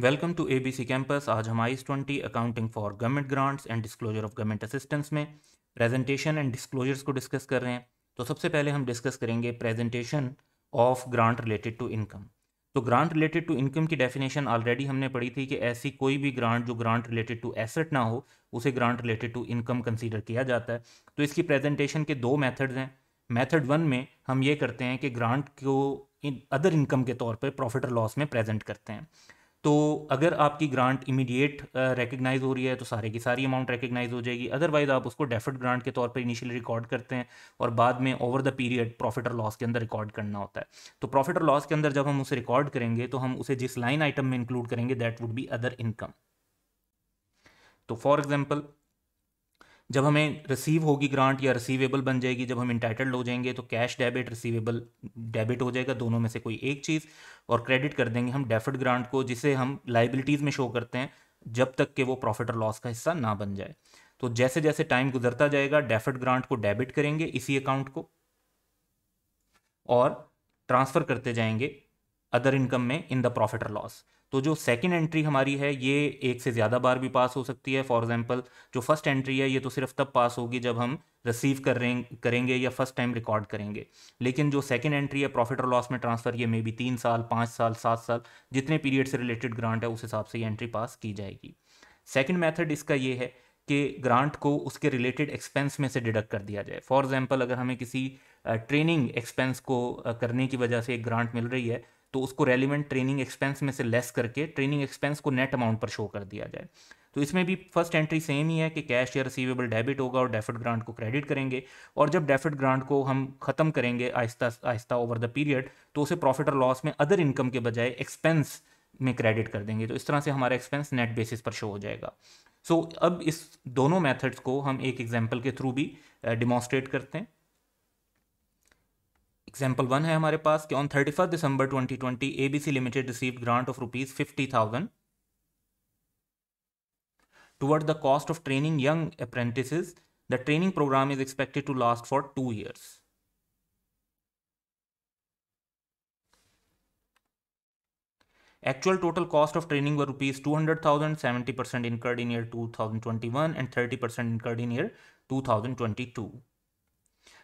Welcome to A B C campus आज हम I twenty accounting for government grants and disclosure of government assistance में presentation and disclosures को discuss कर रहे हैं तो सबसे पहले हम डिस्कस करेंगे presentation of grant related to income तो ग्रांट रिलेटेड टू इनकम की डेफिनेशन ऑलरेडी हमने पढ़ी थी कि ऐसी कोई भी ग्रांट जो ग्रांट रिलेटेड टू एसेट ना हो उसे grant related to income consider किया जाता है तो इसकी प्रेजेंटेशन के दो मैथड्स हैं मैथड वन में हम ये करते हैं कि ग्रांट को अदर इनकम के तौर पर प्रॉफिट और लॉस में प्रेजेंट करते हैं तो अगर आपकी ग्रांट इमीडिएट रिकग्नाइज हो रही है तो सारे की सारी अमाउंट रिकग्नाइज हो जाएगी अदरवाइज आप उसको डेफिट ग्रांट के तौर पर इनिशियली रिकॉर्ड करते हैं और बाद में ओवर द पीरियड प्रॉफिट और लॉस के अंदर रिकॉर्ड करना होता है तो प्रॉफिट और लॉस के अंदर जब हम उसे रिकॉर्ड करेंगे तो हम उसे जिस लाइन आइटम में इंक्लूड करेंगे that would be other income तो फॉर एग्जाम्पल जब हमें रिसीव होगी ग्रांट या रिसीवेबल बन जाएगी जब हम इंटाइटल्ड हो जाएंगे तो कैश डेबिट रिसीवेबल डेबिट हो जाएगा दोनों में से कोई एक चीज़ और क्रेडिट कर देंगे हम डेफर्ड ग्रांट को जिसे हम लाइबिलिटीज़ में शो करते हैं जब तक के वो प्रॉफिट और लॉस का हिस्सा ना बन जाए तो जैसे जैसे टाइम गुजरता जाएगा डेफर्ड ग्रांट को डेबिट करेंगे इसी अकाउंट को और ट्रांसफ़र करते जाएंगे अदर इनकम में इन द प्रॉफिट और लॉस तो जो सेकंड एंट्री हमारी है ये एक से ज़्यादा बार भी पास हो सकती है फॉर एग्जांपल जो फर्स्ट एंट्री है ये तो सिर्फ तब पास होगी जब हम रिसीव कर करें, करेंगे या फर्स्ट टाइम रिकॉर्ड करेंगे लेकिन जो सेकंड एंट्री है प्रॉफिट और लॉस में ट्रांसफ़र ये मे बी तीन साल पाँच साल सात साल जितने पीरियड से रिलेटेड ग्रांट है उस हिसाब से ये एंट्री पास की जाएगी सेकेंड मैथड इसका ये है कि ग्रांट को उसके रिलेटेड एक्सपेंस में से डिडक्ट कर दिया जाए फॉर एग्जाम्पल अगर हमें किसी ट्रेनिंग एक्सपेंस को करने की वजह से एक ग्रांट मिल रही है तो उसको रेलिवेंट ट्रेनिंग एक्सपेंस में से लेस करके ट्रेनिंग एक्सपेंस को नेट अमाउंट पर शो कर दिया जाए तो इसमें भी फर्स्ट एंट्री सेम ही है कि कैश या रिसीवेबल डेबिट होगा और डेफिट ग्रांट को क्रेडिट करेंगे और जब डेफिट ग्रांट को हम ख़त्म करेंगे आहिस्ता आहिस्ता ओवर द पीरियड तो उसे प्रॉफिट और लॉस में अदर इनकम के बजाय एक्सपेंस में क्रेडिट कर देंगे तो इस तरह से हमारा एक्सपेंस नेट बेसिस पर शो हो जाएगा सो so, अब इस दोनों मेथड्स को हम एक एग्जांपल के थ्रू भी डिमॉन्स्ट्रेट uh, करते हैं एग्जाम्पल वन है हमारे पास कि on thirty first December twenty twenty A B C limited receive grant of rupees fifty thousand toward the cost of training young apprentice the training programme is expected to last for two years seventy percent incurred in year two thousand twenty one and thirty percent incurred in year two thousand twenty two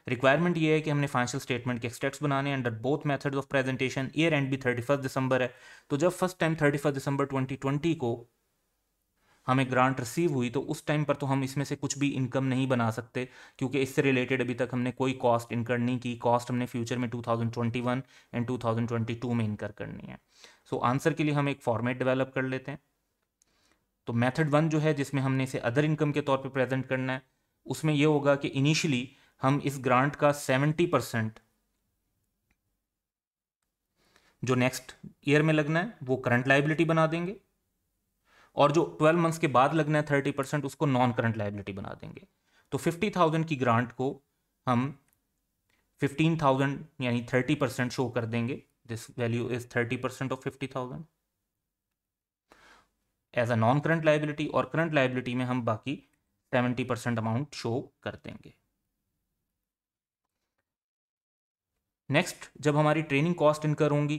requirement ये है कि हमने financial statement के extracts बनाने under both methods of presentation year end भी thirty first December है तो जब first time thirty first December twenty twenty को हमें ग्रांट रिसीव हुई तो उस टाइम पर तो हम इसमें से कुछ भी इनकम नहीं बना सकते क्योंकि इससे रिलेटेड अभी तक हमने कोई कॉस्ट इनकर नहीं की कॉस्ट हमने फ्यूचर में 2021 एंड 2022 में इनकर करनी है सो so, आंसर के लिए हम एक फॉर्मेट डेवलप कर लेते हैं तो मेथड वन जो है जिसमें हमने इसे अदर इनकम के तौर पर प्रेजेंट करना है उसमें यह होगा कि इनिशियली हम इस ग्रांट का सेवेंटी परसेंट जो नेक्स्ट ईयर में लगना है वो करंट लाइबिलिटी बना देंगे और जो ट्वेल्व मंथ्स के बाद लगना है थर्टी परसेंट उसको नॉन करंट लाइबिलिटी बना देंगे तो फिफ्टी थाउजेंड की ग्रांट को हम फिफ्टीन थाउजेंड यानी थर्टी परसेंट शो कर देंगे this value is thirty percent of fifty thousand as a non current liability और करंट लाइबिलिटी में हम बाकी सेवेंटी परसेंट अमाउंट शो कर देंगे नेक्स्ट जब हमारी ट्रेनिंग कॉस्ट इनकर होंगी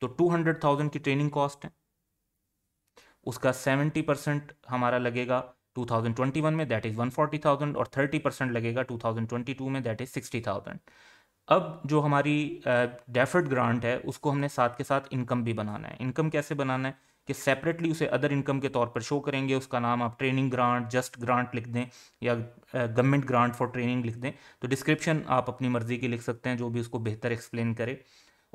तो टू हंड्रेड थाउजेंड की ट्रेनिंग कॉस्ट है उसका सेवेंटी परसेंट हमारा लगेगा 2021 में दैट इज़ 140,000 और 30 परसेंट लगेगा 2022 में दैट इज़ 60,000 अब जो हमारी डेफर्ड uh, ग्रांट है उसको हमने साथ के साथ इनकम भी बनाना है इनकम कैसे बनाना है कि सेपरेटली उसे अदर इनकम के तौर पर शो करेंगे उसका नाम आप ट्रेनिंग ग्रांट जस्ट ग्रांट लिख दें या गवर्नमेंट ग्रांट फॉर ट्रेनिंग लिख दें तो डिस्क्रिप्शन आप अपनी मर्ज़ी की लिख सकते हैं जो भी उसको बेहतर एक्सप्लेन करे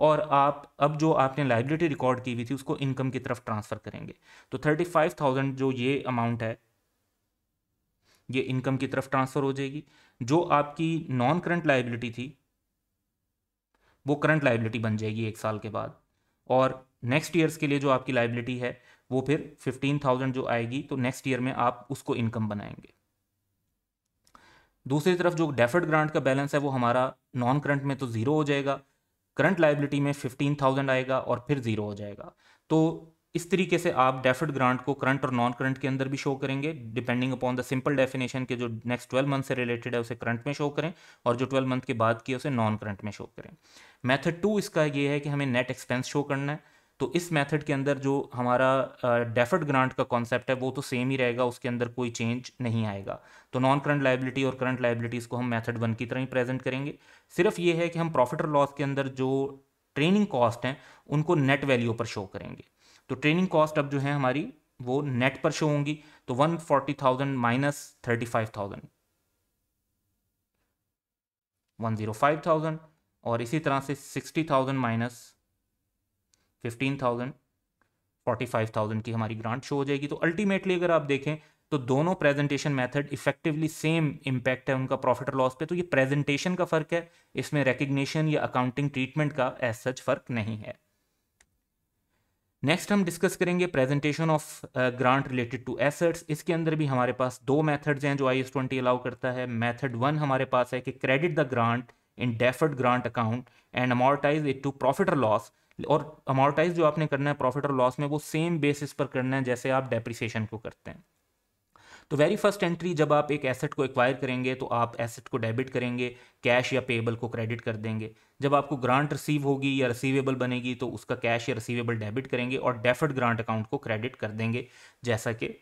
और आप अब जो आपने लाइबिलिटी रिकॉर्ड की हुई थी उसको इनकम की तरफ ट्रांसफ़र करेंगे तो थर्टी फाइव थाउजेंड जो ये अमाउंट है ये इनकम की तरफ ट्रांसफ़र हो जाएगी जो आपकी नॉन करंट लाइबिलिटी थी वो करंट लाइबिलिटी बन जाएगी एक साल के बाद और नेक्स्ट ईयर्स के लिए जो आपकी लाइबिलिटी है वो फिर फिफ्टीन थाउजेंड जो आएगी तो नेक्स्ट ईयर में आप उसको इनकम बनाएंगे दूसरी तरफ जो डेफर्ड ग्रांट का बैलेंस है वो हमारा नॉन करंट में तो ज़ीरो हो जाएगा करंट लाइबिलिटी में फिफ्टीन थाउजेंड आएगा और फिर ज़ीरो हो जाएगा तो इस तरीके से आप डेफर्ड ग्रांट को करंट और नॉन करंट के अंदर भी शो करेंगे depending upon the simple definition के जो नेक्स्ट ट्वेल्व मंथ से रिलेटेड है उसे करंट में शो करें और जो ट्वेल्व मंथ के बाद की उसे नॉन करंट में शो करें मेथड टू इसका ये है कि हमें नेट एक्सपेंस शो करना है तो इस मेथड के अंदर जो हमारा डेफर्ड ग्रांट का कॉन्सेप्ट है वो तो सेम ही रहेगा उसके अंदर कोई चेंज नहीं आएगा तो नॉन करंट लाइबिलिटी और करंट लाइबिलिटीज़ को हम मेथड वन की तरह ही प्रेजेंट करेंगे सिर्फ ये है कि हम प्रॉफिट और लॉस के अंदर जो ट्रेनिंग कॉस्ट हैं उनको नेट वैल्यू पर शो करेंगे तो ट्रेनिंग कॉस्ट अब जो है हमारी वो नेट पर शो होंगी तो one forty thousand minus thirty five thousand one zero five thousand और इसी तरह से sixty thousand minus fifteen thousand forty five thousand की हमारी ग्रांट शो हो जाएगी तो अल्टीमेटली अगर आप देखें तो दोनों presentation method effectively same impact है उनका प्रॉफिट और लॉस पे तो ये प्रेजेंटेशन का फ़र्क है इसमें रिकग्निशन या अकाउंटिंग ट्रीटमेंट का एज सच फ़र्क नहीं है नेक्स्ट हम डिस्कस करेंगे presentation of grant related to assets इसके अंदर भी हमारे पास दो मेथड्स हैं जो आई एस ट्वेंटी अलाउ करता है मेथड वन हमारे पास है कि credit the grant in deferred grant account and amortise it to profit और लॉस और अमोर्टाइज जो आपने करना है प्रॉफिट और लॉस में वो सेम बेसिस पर करना है जैसे आप डेप्रिसिएशन को करते हैं तो वेरी फर्स्ट एंट्री जब आप एक एसेट को एक्वायर करेंगे तो आप एसेट को डेबिट करेंगे कैश या पेबल को क्रेडिट कर देंगे जब आपको ग्रांट रिसीव होगी या रिसीवेबल बनेगी तो उसका कैश या रिसीवेबल डेबिट करेंगे और डेफर्ड ग्रांट अकाउंट को क्रेडिट कर देंगे जैसा कि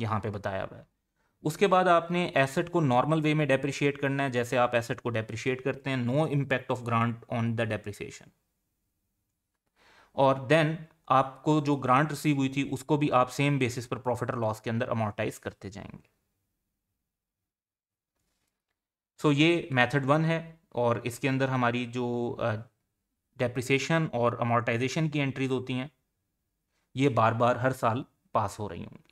यहां पे बताया हुआ है उसके बाद आपने एसेट को नॉर्मल वे में डेप्रिशिएट करना है जैसे आप एसेट को डेप्रिशिएट करते हैं no impact of grant on the depreciation और देन आपको जो ग्रांट रिसीव हुई थी उसको भी आप सेम बेसिस पर प्रॉफिट और लॉस के अंदर अमोर्टाइज करते जाएंगे सो so, ये मेथड वन है और इसके अंदर हमारी जो डेप्रिसिएशन और अमोटाइजेशन की एंट्रीज होती हैं ये बार बार हर साल पास हो रही होंगी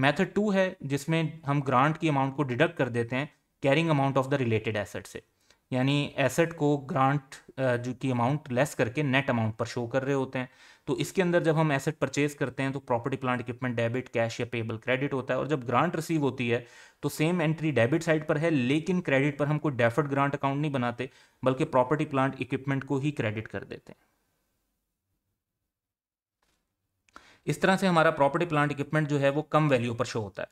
मेथड टू है जिसमें हम ग्रांट की अमाउंट को डिडक्ट कर देते हैं carrying amount of the related asset से यानी एसेट को ग्रांट जो की अमाउंट लेस करके नेट अमाउंट पर शो कर रहे होते हैं तो इसके अंदर जब हम एसेट परचेज करते हैं तो property plant equipment debit cash या पेबल क्रेडिट होता है और जब ग्रांट रिसीव होती है तो सेम एंट्री डेबिट साइड पर है लेकिन क्रेडिट पर हम कोई डेफर्ड ग्रांट अकाउंट नहीं बनाते बल्कि प्रॉपर्टी प्लांट इक्विपमेंट को ही क्रेडिट कर देते हैं इस तरह से हमारा प्रॉपर्टी प्लांट इक्विपमेंट जो है वो कम वैल्यू पर शो होता है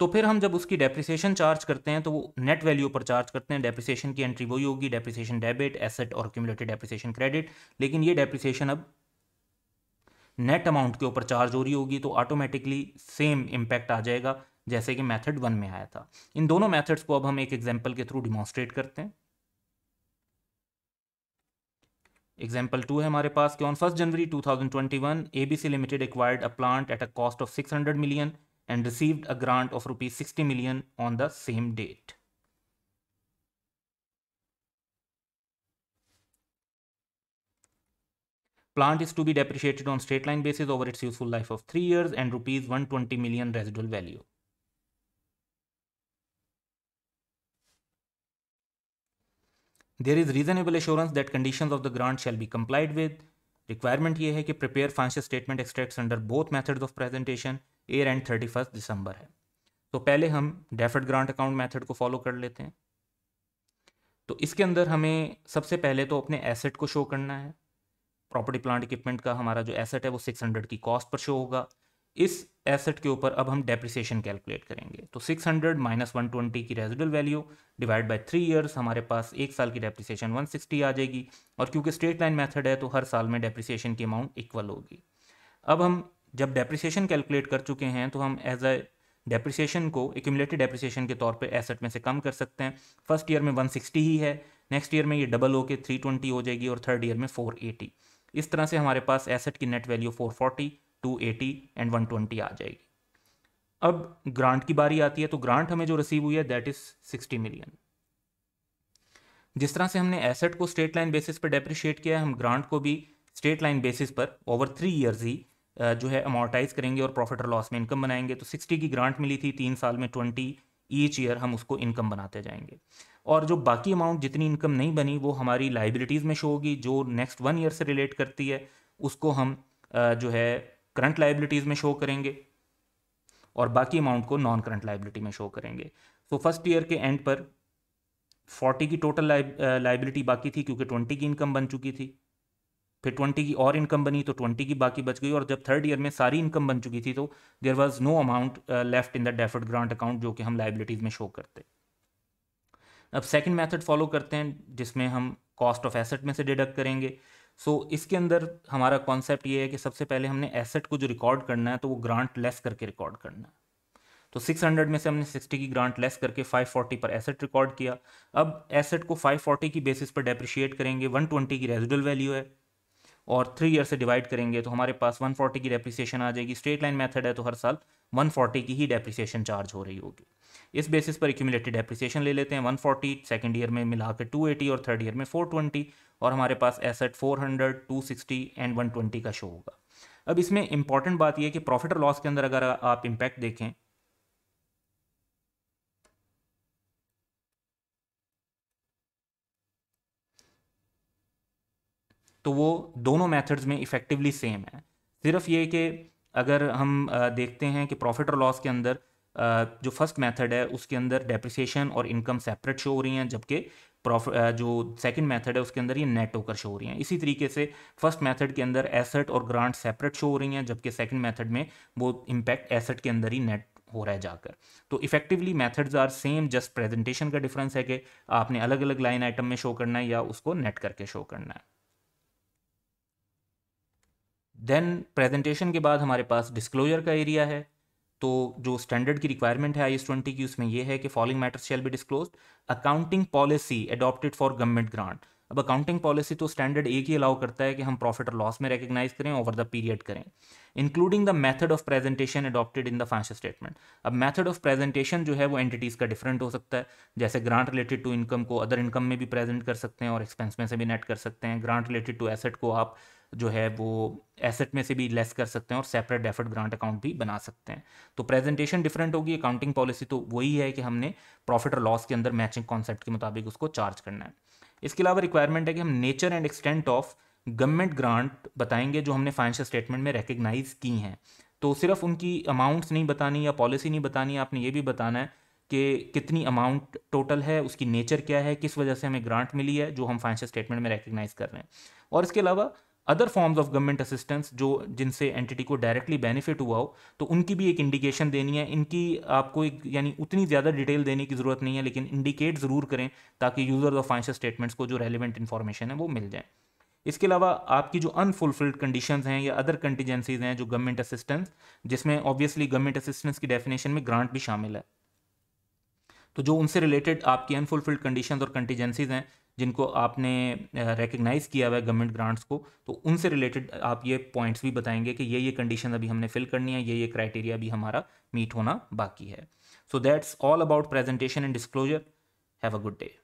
तो फिर हम जब उसकी डेप्रिसिएशन चार्ज करते हैं तो वो नेट वैल्यू पर चार्ज करते हैं डेप्रिसिएशन की एंट्री वही होगी डेप्रिसिएशन डेबिट एसेट और क्यूमुलेटेड डेप्रिसिएशन क्रेडिट लेकिन ये डेप्रिसिएशन अब नेट अमाउंट के ऊपर चार्ज हो रही होगी तो ऑटोमेटिकली सेम इम्पैक्ट आ जाएगा जैसे कि मेथड वन में आया था इन दोनों मेथड्स को अब हम एक एग्जाम्पल के थ्रू डिमॉन्स्ट्रेट करते हैं Example two है हमारे पास कि on first 2021 ABC Limited acquired a plant at a cost of 600 million and received a grant of rupees 60 million on the same date. Plant is to be depreciated on straight line basis over its useful life of 3 years and rupees 120 million residual value. There is reasonable assurance that condition of the grant shall be complied with requirement ये है कि prepare financial statement extract under both method of presentation year end thirty first December है तो पहले हम deferred grant account method को follow कर लेते हैं तो इसके अंदर हमें सबसे पहले तो अपने एसेट को शो करना है प्रॉपर्टी प्लांट इक्विपमेंट का हमारा जो एसेट है वो सिक्स हंड्रेड की कॉस्ट पर शो होगा इस एसेट के ऊपर अब हम डेप्रिसिएशन कैलकुलेट करेंगे तो 600 हंड्रेड माइनस वन की residual value divide by three years हमारे पास एक साल की डेप्रिसिएशन 160 आ जाएगी और क्योंकि स्ट्रेट लाइन मेथड है तो हर साल में डेप्रिसिएशन की अमाउंट इक्वल होगी अब हम जब डेप्रिसिएशन कैलकुलेट कर चुके हैं तो हम एज अ डेप्रिसिएशन को एक्यूमलेटेड डेप्रिसिएशन के तौर पर एसेट में से कम कर सकते हैं फर्स्ट ईयर में वन ही है नेक्स्ट ईयर में ये डबल होकर थ्री हो जाएगी और थर्ड ईयर में फोर इस तरह से हमारे पास एसेट की नेट वैल्यू फोर 280 एंड 120 आ जाएगी अब ग्रांट की बारी आती है तो ग्रांट हमें जो रिसीव हुई है दैट इज 60 मिलियन जिस तरह से हमने एसेट को स्ट्रेट लाइन बेसिस पर डेप्रिशिएट किया है हम ग्रांट को भी स्ट्रेट लाइन बेसिस पर ओवर थ्री ईयर्स ही जो है अमोटाइज करेंगे और प्रॉफिट और लॉस में इनकम बनाएंगे तो सिक्सटी की ग्रांट मिली थी तीन साल में ट्वेंटी ईच ईयर हम उसको इनकम बनाते जाएंगे और जो बाकी अमाउंट जितनी इनकम नहीं बनी वो हमारी लाइबिलिटीज़ में शो होगी जो नेक्स्ट वन ईयर से रिलेट करती है उसको हम जो है करंट लाइबिलिटीज़ में शो करेंगे और बाकी अमाउंट को नॉन करंट लाइबिलिटी में शो करेंगे सो फर्स्ट ईयर के एंड पर फोर्टी की टोटल लाइबिलिटी uh, बाकी थी क्योंकि ट्वेंटी की इनकम बन चुकी थी फिर ट्वेंटी की और इनकम बनी तो ट्वेंटी की बाकी बच गई और जब थर्ड ईयर में सारी इनकम बन चुकी थी तो there was no amount left in the deferred grant account जो कि हम लाइबिलिटीज़ में शो करते अब सेकेंड मैथड फॉलो करते हैं जिसमें हम कॉस्ट ऑफ एसेट में से डिडक्ट करेंगे सो so, इसके अंदर हमारा कॉन्सेप्ट ये है कि सबसे पहले हमने एसेट को जो रिकॉर्ड करना है तो वो ग्रांट लेस करके रिकॉर्ड करना है तो 600 में से हमने 60 की ग्रांट लेस करके 540 पर एसेट रिकॉर्ड किया अब एसेट को 540 की बेसिस पर डेप्रिशिएट करेंगे 120 की रेजिडल वैल्यू है और थ्री ईयर से डिवाइड करेंगे तो हमारे पास 140 की डेप्रिसिएशन आ जाएगी स्ट्रेट लाइन मेथड है तो हर साल 140 की ही डेप्रिसिएशन चार्ज हो रही होगी इस बेसिस पर एक्यूमुलेटेड डेप्रिसिएशन ले लेते हैं 140 सेकंड ईयर में मिला के 280 और थर्ड ईयर में 420 और हमारे पास एसेट 400, 260 एंड 120 का शो होगा अब इसमें इंपॉर्टेंट बात यह कि प्रॉफिट और लॉस के अंदर अगर आप इंपैक्ट देखें तो वो दोनों मेथड्स में इफ़ेक्टिवली सेम है सिर्फ ये कि अगर हम देखते हैं कि प्रॉफिट और लॉस के अंदर जो फर्स्ट मेथड है उसके अंदर डेप्रिसिएशन और इनकम सेपरेट शो हो रही हैं जबकि प्रॉफिट जो सेकंड मेथड है उसके अंदर ये नेट होकर शो हो रही हैं इसी तरीके से फर्स्ट मेथड के अंदर एसेट और ग्रांट सेपरेट शो हो रही हैं जबकि सेकंड मेथड में वो इम्पैक्ट एसेट के अंदर ही नेट हो रहा है जाकर तो effectively methods are same just presentation का डिफरेंस है कि आपने अलग अलग लाइन आइटम में शो करना है या उसको नेट करके शो करना है देन प्रेजेंटेशन के बाद हमारे पास डिस्क्लोजर का एरिया है तो जो स्टैंडर्ड की रिक्वायरमेंट है आई एस ट्वेंटी की उसमें यह है कि following matters shall be disclose accounting policy adopted for government grant अब अकाउंटिंग पॉलिसी तो स्टैंडर्ड एक ही अलाउ करता है कि हम प्रॉफिट और लॉस में रिकग्नाइज करें ओवर द पीरियड करें including the method of presentation adopted in the financial statement अब मेथड ऑफ प्रेजेंटेशन जो है वो एंटिटीज़ का डिफरेंट हो सकता है जैसे ग्रांट रिलेटेड टू इनकम को अदर इनकम में भी प्रेजेंट कर सकते हैं और एक्सपेंस में से भी नेट कर सकते हैं ग्रांट रिलेटेड टू एसेट को आप जो है वो एसेट में से भी लेस कर सकते हैं और सेपरेट डेफर्ड ग्रांट अकाउंट भी बना सकते हैं तो प्रेजेंटेशन डिफरेंट होगी अकाउंटिंग पॉलिसी तो वही है कि हमने प्रॉफिट और लॉस के अंदर मैचिंग कॉन्सेप्ट के मुताबिक उसको चार्ज करना है इसके अलावा रिक्वायरमेंट है कि हम nature and extent of government grant बताएंगे जो हमने फाइनेंशियल स्टेटमेंट में रिकग्नाइज की हैं तो सिर्फ उनकी अमाउंट्स नहीं बतानी या पॉलिसी नहीं बतानी आपने ये भी बताना है कि कितनी अमाउंट टोटल है उसकी नेचर क्या है किस वजह से हमें ग्रांट मिली है जो हम फाइनेंशियल स्टेटमेंट में रिकग्नाइज कर रहे हैं और इसके अलावा other forms of government assistance जो जिनसे एंटिटी को डायरेक्टली बेनिफिट हुआ हो तो उनकी भी एक इंडिकेशन देनी है इनकी आपको एक यानी उतनी ज़्यादा डिटेल देने की ज़रूरत नहीं है लेकिन इंडिकेट ज़रूर करें ताकि यूज़र ऑफ फाइनेंशियल स्टेटमेंट्स को जो रेलिवेंट इन्फॉर्मेशन है वो मिल जाए इसके अलावा आपकी जो अनफुलफिल्ड कंडीशन हैं या अदर कंटीजेंसीज हैं जो गवर्नमेंट असिस्टेंस जिसमें ऑब्वियसली गवर्नमेंट असिस्टेंस की डेफिनेशन में ग्रांट भी शामिल है तो जो उनसे रिलेटेड आपकी अनफुलफिल्ड कंडीशन और कंटीजेंसीज हैं जिनको आपने रिकग्नाइज़ किया हुआ है गवर्नमेंट ग्रांट्स को तो उनसे रिलेटेड आप ये पॉइंट्स भी बताएंगे कि ये ये कंडीशन अभी हमने फिल करनी है ये ये क्राइटेरिया भी हमारा मीट होना बाकी है so that's all about presentation and disclosure have a good day